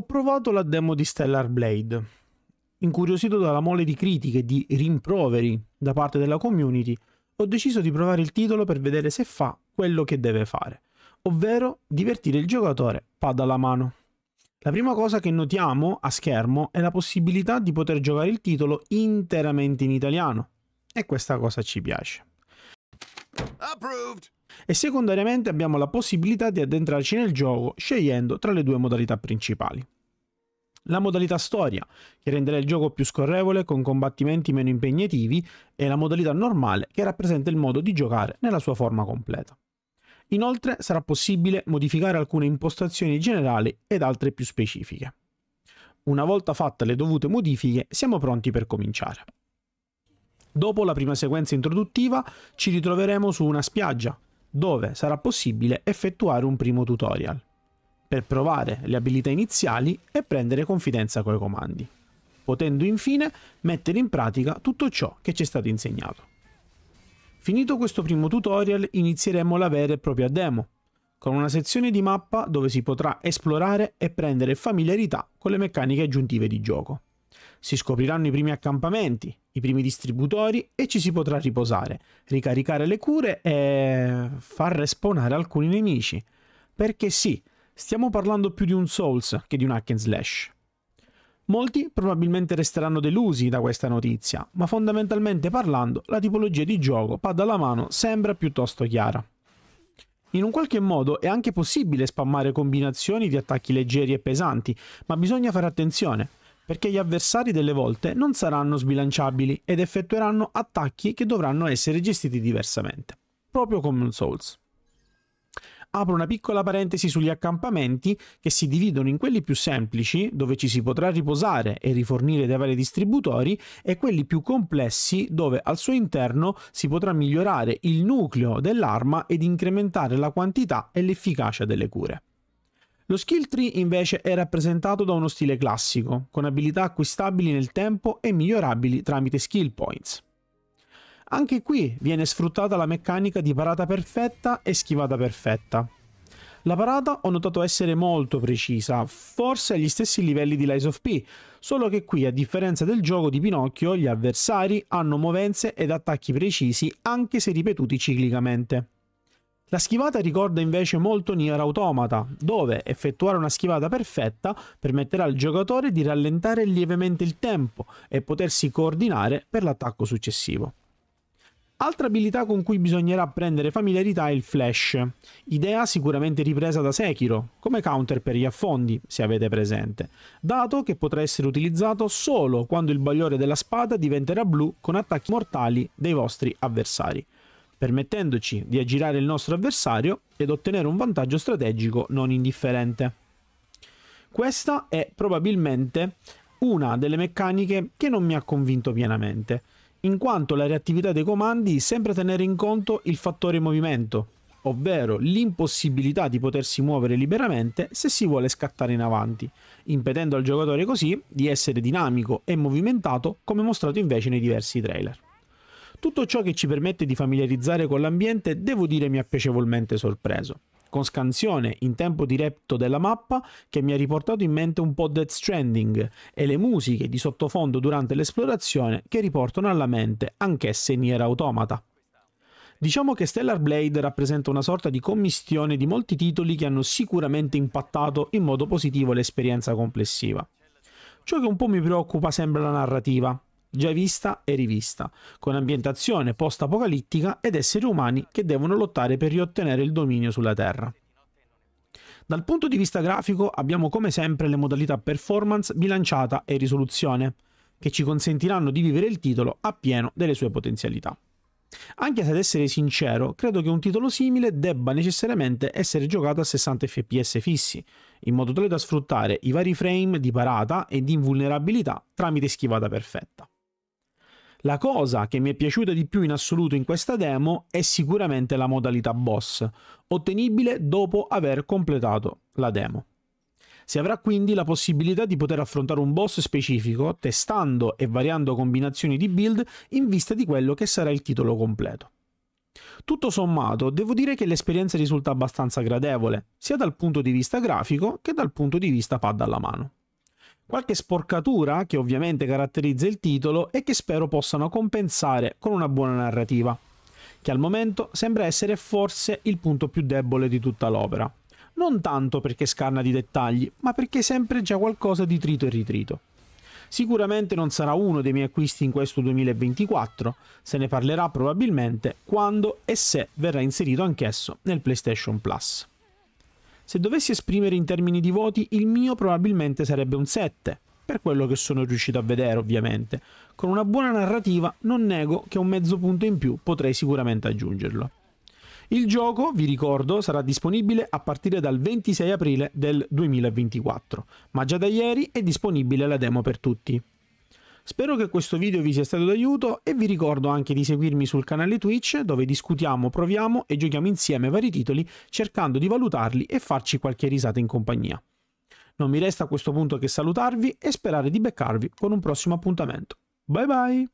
Ho provato la demo di Stellar Blade. Incuriosito dalla mole di critiche e di rimproveri da parte della community, ho deciso di provare il titolo per vedere se fa quello che deve fare, ovvero divertire il giocatore pad alla mano. La prima cosa che notiamo a schermo è la possibilità di poter giocare il titolo interamente in italiano, e questa cosa ci piace. Approved e secondariamente abbiamo la possibilità di addentrarci nel gioco scegliendo tra le due modalità principali. La modalità storia, che renderà il gioco più scorrevole con combattimenti meno impegnativi, e la modalità normale, che rappresenta il modo di giocare nella sua forma completa. Inoltre sarà possibile modificare alcune impostazioni generali ed altre più specifiche. Una volta fatte le dovute modifiche, siamo pronti per cominciare. Dopo la prima sequenza introduttiva ci ritroveremo su una spiaggia, dove sarà possibile effettuare un primo tutorial per provare le abilità iniziali e prendere confidenza coi comandi, potendo infine mettere in pratica tutto ciò che ci è stato insegnato. Finito questo primo tutorial inizieremo la vera e propria demo, con una sezione di mappa dove si potrà esplorare e prendere familiarità con le meccaniche aggiuntive di gioco. Si scopriranno i primi accampamenti, i primi distributori e ci si potrà riposare, ricaricare le cure e far respawnare alcuni nemici. Perché sì, stiamo parlando più di un Souls che di un hack and slash. Molti probabilmente resteranno delusi da questa notizia, ma fondamentalmente parlando la tipologia di gioco pad alla mano sembra piuttosto chiara. In un qualche modo è anche possibile spammare combinazioni di attacchi leggeri e pesanti, ma bisogna fare attenzione, perché gli avversari delle volte non saranno sbilanciabili ed effettueranno attacchi che dovranno essere gestiti diversamente, proprio come un Souls. Apro una piccola parentesi sugli accampamenti che si dividono in quelli più semplici, dove ci si potrà riposare e rifornire dai vari distributori, e quelli più complessi, dove al suo interno si potrà migliorare il nucleo dell'arma ed incrementare la quantità e l'efficacia delle cure. Lo skill tree invece è rappresentato da uno stile classico, con abilità acquistabili nel tempo e migliorabili tramite skill points. Anche qui viene sfruttata la meccanica di parata perfetta e schivata perfetta. La parata ho notato essere molto precisa, forse agli stessi livelli di Lies of P, solo che qui a differenza del gioco di Pinocchio gli avversari hanno movenze ed attacchi precisi anche se ripetuti ciclicamente. La schivata ricorda invece molto Nier Automata, dove effettuare una schivata perfetta permetterà al giocatore di rallentare lievemente il tempo e potersi coordinare per l'attacco successivo. Altra abilità con cui bisognerà prendere familiarità è il flash, idea sicuramente ripresa da Sekiro, come counter per gli affondi, se avete presente, dato che potrà essere utilizzato solo quando il bagliore della spada diventerà blu con attacchi mortali dei vostri avversari permettendoci di aggirare il nostro avversario ed ottenere un vantaggio strategico non indifferente. Questa è probabilmente una delle meccaniche che non mi ha convinto pienamente, in quanto la reattività dei comandi sembra tenere in conto il fattore movimento, ovvero l'impossibilità di potersi muovere liberamente se si vuole scattare in avanti, impedendo al giocatore così di essere dinamico e movimentato come mostrato invece nei diversi trailer. Tutto ciò che ci permette di familiarizzare con l'ambiente devo dire mi ha piacevolmente sorpreso. Con scansione in tempo diretto della mappa che mi ha riportato in mente un po' Dead Stranding e le musiche di sottofondo durante l'esplorazione che riportano alla mente anch'esse Nier Automata. Diciamo che Stellar Blade rappresenta una sorta di commistione di molti titoli che hanno sicuramente impattato in modo positivo l'esperienza complessiva. Ciò che un po' mi preoccupa sembra la narrativa, già vista e rivista, con ambientazione post-apocalittica ed esseri umani che devono lottare per riottenere il dominio sulla Terra. Dal punto di vista grafico abbiamo come sempre le modalità performance, bilanciata e risoluzione, che ci consentiranno di vivere il titolo a pieno delle sue potenzialità. Anche se ad essere sincero, credo che un titolo simile debba necessariamente essere giocato a 60 fps fissi, in modo tale da sfruttare i vari frame di parata e di invulnerabilità tramite schivata perfetta. La cosa che mi è piaciuta di più in assoluto in questa demo è sicuramente la modalità boss, ottenibile dopo aver completato la demo. Si avrà quindi la possibilità di poter affrontare un boss specifico, testando e variando combinazioni di build in vista di quello che sarà il titolo completo. Tutto sommato, devo dire che l'esperienza risulta abbastanza gradevole, sia dal punto di vista grafico che dal punto di vista pad alla mano. Qualche sporcatura che ovviamente caratterizza il titolo e che spero possano compensare con una buona narrativa, che al momento sembra essere forse il punto più debole di tutta l'opera. Non tanto perché scarna di dettagli, ma perché sempre già qualcosa di trito e ritrito. Sicuramente non sarà uno dei miei acquisti in questo 2024, se ne parlerà probabilmente quando e se verrà inserito anch'esso nel PlayStation Plus. Se dovessi esprimere in termini di voti, il mio probabilmente sarebbe un 7, per quello che sono riuscito a vedere ovviamente. Con una buona narrativa non nego che un mezzo punto in più potrei sicuramente aggiungerlo. Il gioco, vi ricordo, sarà disponibile a partire dal 26 aprile del 2024, ma già da ieri è disponibile la demo per tutti. Spero che questo video vi sia stato d'aiuto e vi ricordo anche di seguirmi sul canale Twitch dove discutiamo, proviamo e giochiamo insieme vari titoli cercando di valutarli e farci qualche risata in compagnia. Non mi resta a questo punto che salutarvi e sperare di beccarvi con un prossimo appuntamento. Bye bye!